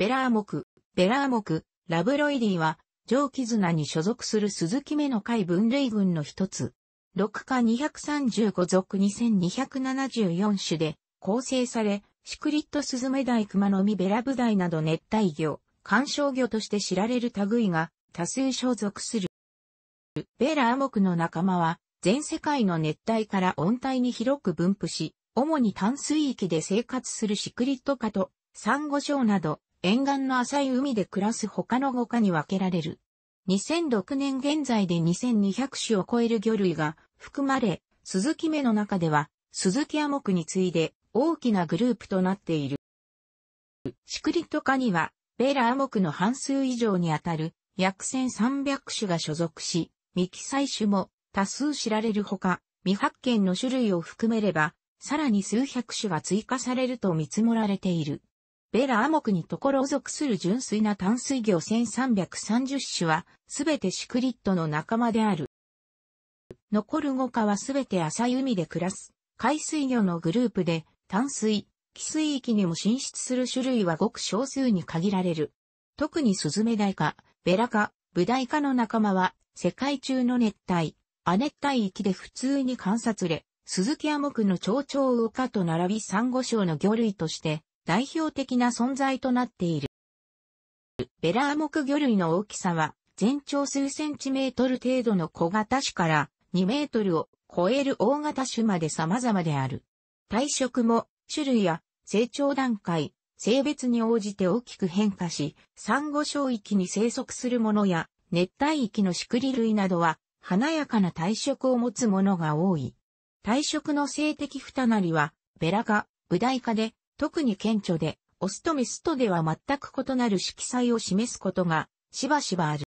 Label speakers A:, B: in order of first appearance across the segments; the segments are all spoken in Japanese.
A: ベラーク、ベラーク、ラブロイディは、上絆に所属する鈴木目の海分類群の一つ。6課235属2274種で構成され、シクリットスズメダイクマノミベラブダイなど熱帯魚、観賞魚として知られる類が多数所属する。ベラークの仲間は、全世界の熱帯から温帯に広く分布し、主に淡水域で生活するシクリット科と、サンゴ礁など、沿岸の浅い海で暮らす他の5科に分けられる。2006年現在で2200種を超える魚類が含まれ、鈴木目の中では、鈴木モクに次いで大きなグループとなっている。シクリット科には、ベラアモクの半数以上にあたる約1300種が所属し、未記採種も多数知られるほか、未発見の種類を含めれば、さらに数百種が追加されると見積もられている。ベラアモクにところ属する純粋な淡水魚1330種は、すべてシクリッドの仲間である。残る5科はすべて浅い海で暮らす、海水魚のグループで、淡水、寄水域にも進出する種類はごく少数に限られる。特にスズメダイ科、ベラ科、ブダイ科の仲間は、世界中の熱帯、亜熱帯域で普通に観察れ、鈴木モクの蝶々ウオと並びサンゴ礁の魚類として代表的な存在となっている。ベラー目魚類の大きさは、全長数センチメートル程度の小型種から2メートルを超える大型種まで様々である。体色も種類や成長段階、性別に応じて大きく変化し、珊瑚礁域に生息するものや熱帯域のシクリ類などは華やかな体色を持つものが多い。体色の性的ふたなりは、ベラ科、ブダイ科で特に顕著で、オスとメスとでは全く異なる色彩を示すことが、しばしばある。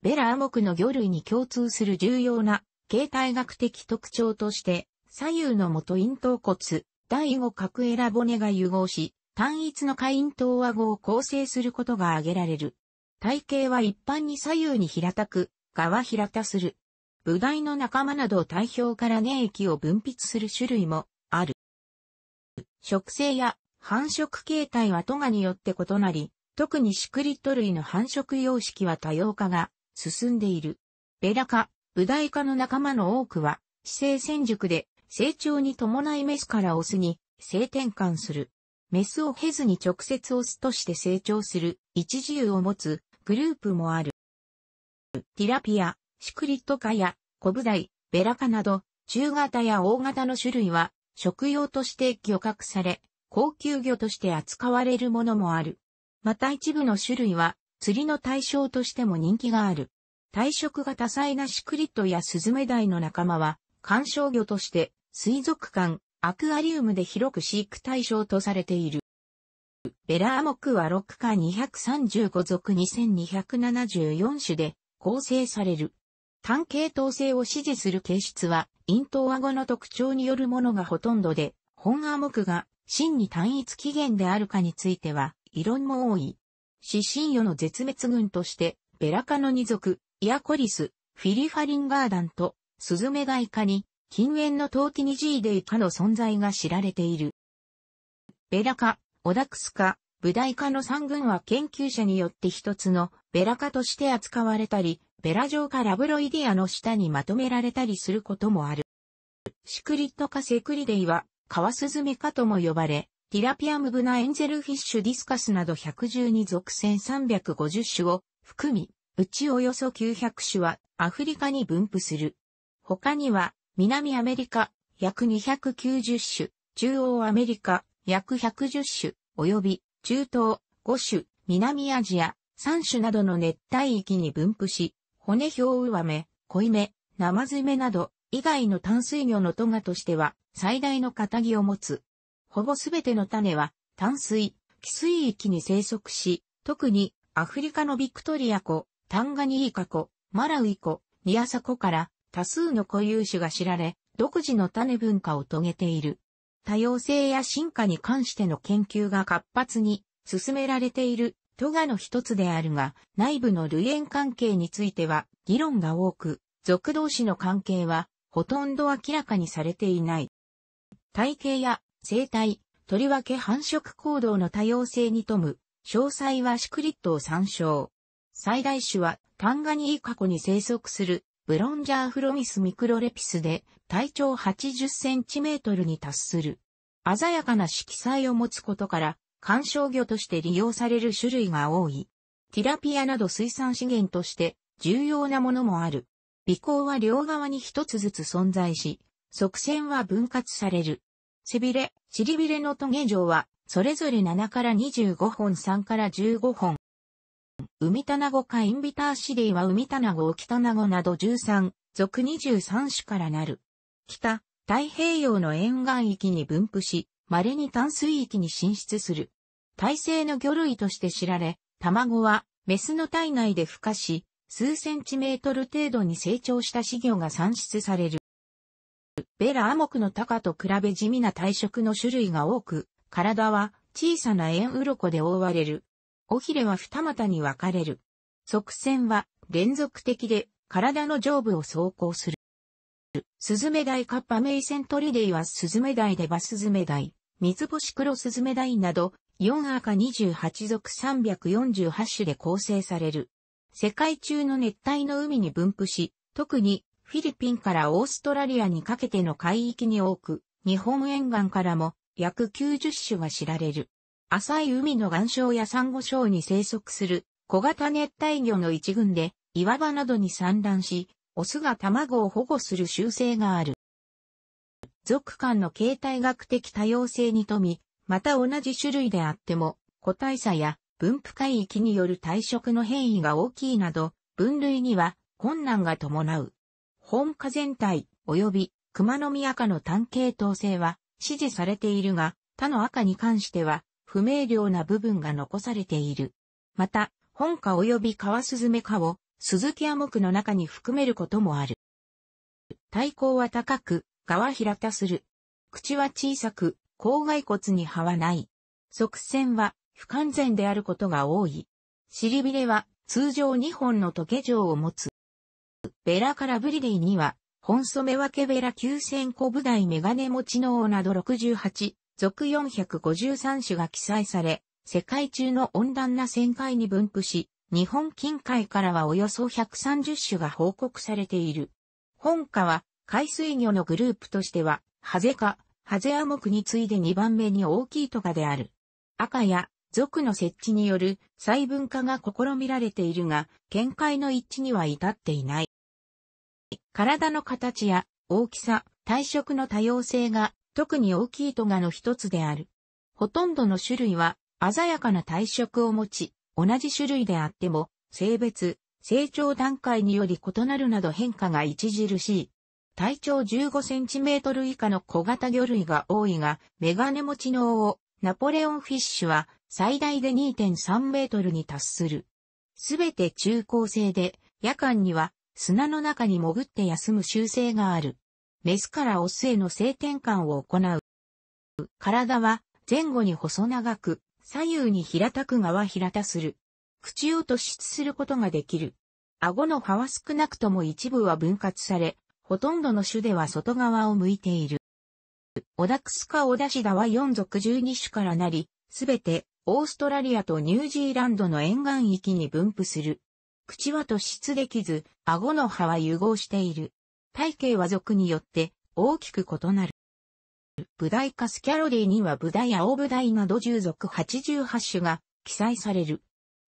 A: ベラアモクの魚類に共通する重要な、形態学的特徴として、左右の元咽頭骨、第五角エラ骨が融合し、単一の下咽頭和を構成することが挙げられる。体型は一般に左右に平たく、側平たする。部大の仲間など体表から粘液を分泌する種類も植生や繁殖形態はトガによって異なり、特にシクリット類の繁殖様式は多様化が進んでいる。ベラ科、ブダイ科の仲間の多くは、姿勢戦熟で成長に伴いメスからオスに性転換する。メスを経ずに直接オスとして成長する一自由を持つグループもある。ティラピア、シクリット科やコブダイ、ベラ科など中型や大型の種類は食用として漁獲され、高級魚として扱われるものもある。また一部の種類は釣りの対象としても人気がある。体色が多彩なシクリットやスズメダイの仲間は、観賞魚として水族館、アクアリウムで広く飼育対象とされている。ベラーモクは6か235属2274種で構成される。単系統性を支持する形質は、咽頭顎の特徴によるものがほとんどで、本亜目が真に単一起源であるかについては、異論も多い。死神与の絶滅群として、ベラ科の二族、イアコリス、フィリファリンガーダンと、スズメガイカに、近縁のトウキニジーデイカの存在が知られている。ベラ科、オダクス科、ブダイ科の三群は研究者によって一つのベラ科として扱われたり、ベラ状かラブロイディアの下にまとめられたりすることもある。シクリットかセクリデイは、カワスズメかとも呼ばれ、ティラピアムブナエンゼルフィッシュディスカスなど1 1 2属線350種を含み、うちおよそ900種はアフリカに分布する。他には、南アメリカ、約290種、中央アメリカ、約110種、及び、中東、5種、南アジア、3種などの熱帯域に分布し、骨表上目、濃い目、生爪など、以外の淡水魚のトガとしては、最大の仇を持つ。ほぼすべての種は、淡水、寄水域に生息し、特に、アフリカのビクトリア湖、タンガニーカ湖、マラウイ湖、ニアサ湖から多数の固有種が知られ、独自の種文化を遂げている。多様性や進化に関しての研究が活発に進められている都がの一つであるが、内部の類縁関係については議論が多く、族同士の関係はほとんど明らかにされていない。体型や生態、とりわけ繁殖行動の多様性に富む、詳細はシクリットを参照。最大種はタンガニー過去に生息するブロンジャーフロミスミクロレピスで体長80センチメートルに達する。鮮やかな色彩を持つことから観賞魚として利用される種類が多い。ティラピアなど水産資源として重要なものもある。尾行は両側に一つずつ存在し、側線は分割される。背びれ、尻びれのトゲ状は、それぞれ7から25本3から15本。海棚タかインビターシディは海棚タ沖棚オなど13、属23種からなる。北、太平洋の沿岸域に分布し、稀に淡水域に進出する。耐性の魚類として知られ、卵はメスの体内で孵化し、数センチメートル程度に成長した稚魚が産出される。ベラアモクのタカと比べ地味な体色の種類が多く、体は小さな円ウロコで覆われる。尾ひれは二股に分かれる。側線は連続的で体の上部を走行する。スズメダイカッパメイセントリデイはスズメダイデバスズメダイ、シ星黒スズメダイなど4赤28属348種で構成される。世界中の熱帯の海に分布し、特にフィリピンからオーストラリアにかけての海域に多く、日本沿岸からも約90種が知られる。浅い海の岩礁やンゴ礁に生息する小型熱帯魚の一群で岩場などに産卵し、オスが卵を保護する習性がある。属間の形態学的多様性に富み、また同じ種類であっても、個体差や分布海域による体色の変異が大きいなど、分類には困難が伴う。本科全体及び熊の実赤の単系統性は支持されているが、他の赤に関しては不明瞭な部分が残されている。また、本科及び川スズメ科を鈴木モ目の中に含めることもある。体高は高く、側平たする。口は小さく、頭蓋骨に歯はない。側線は不完全であることが多い。尻びれは通常2本の溶け状を持つ。ベラからブリディには、本染め分けベラ9 0 0 0個部台メガネ持ちの王など68、属453種が記載され、世界中の温暖な旋回に分布し、日本近海からはおよそ130種が報告されている。本科は海水魚のグループとしては、ハゼ科、ハゼア目に次いで2番目に大きいトガである。赤や族の設置による細分化が試みられているが、見解の一致には至っていない。体の形や大きさ、体色の多様性が特に大きいトガの一つである。ほとんどの種類は鮮やかな体色を持ち、同じ種類であっても性別、成長段階により異なるなど変化が著しい。体長15センチメートル以下の小型魚類が多いが、メガネ持ちの王、ナポレオンフィッシュは最大で2.3メートルに達する。すべて中高生で、夜間には砂の中に潜って休む習性がある。メスからオスへの性転換を行う。体は前後に細長く、左右に平たく側平たする。口を突出することができる。顎の葉は少なくとも一部は分割され、ほとんどの種では外側を向いている。オダクスカオダシダは4属12種からなり、すべてオーストラリアとニュージーランドの沿岸域に分布する。口は突出できず、顎の葉は融合している。体型は属によって大きく異なる。ブダイカスキャロリーにはブダイやオブダイなど10属88種が記載される。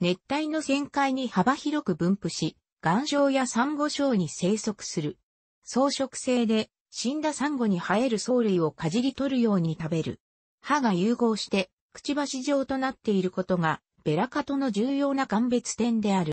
A: 熱帯の旋回に幅広く分布し、岩礁やサンゴ礁に生息する。草食性で、死んだサンゴに生える藻類をかじり取るように食べる。歯が融合して、くちばし状となっていることが、ベラカトの重要な鑑別点である。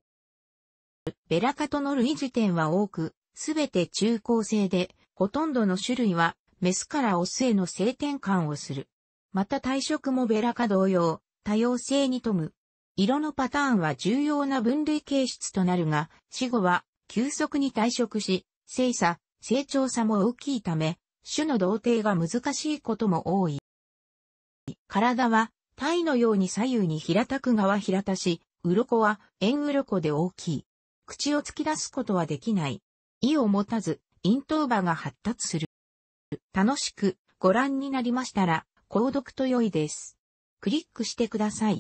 A: ベラカトの類似点は多く、すべて中高生で、ほとんどの種類は、メスからオスへの性転換をする。また体色もベラカ同様、多様性に富む。色のパターンは重要な分類形質となるが、死後は急速に退色し、精査、成長差も大きいため、種の同定が難しいことも多い。体は、体のように左右に平たく側平たし、鱗は円鱗で大きい。口を突き出すことはできない。意を持たず、咽頭歯が発達する。楽しくご覧になりましたら、購読と良いです。クリックしてください。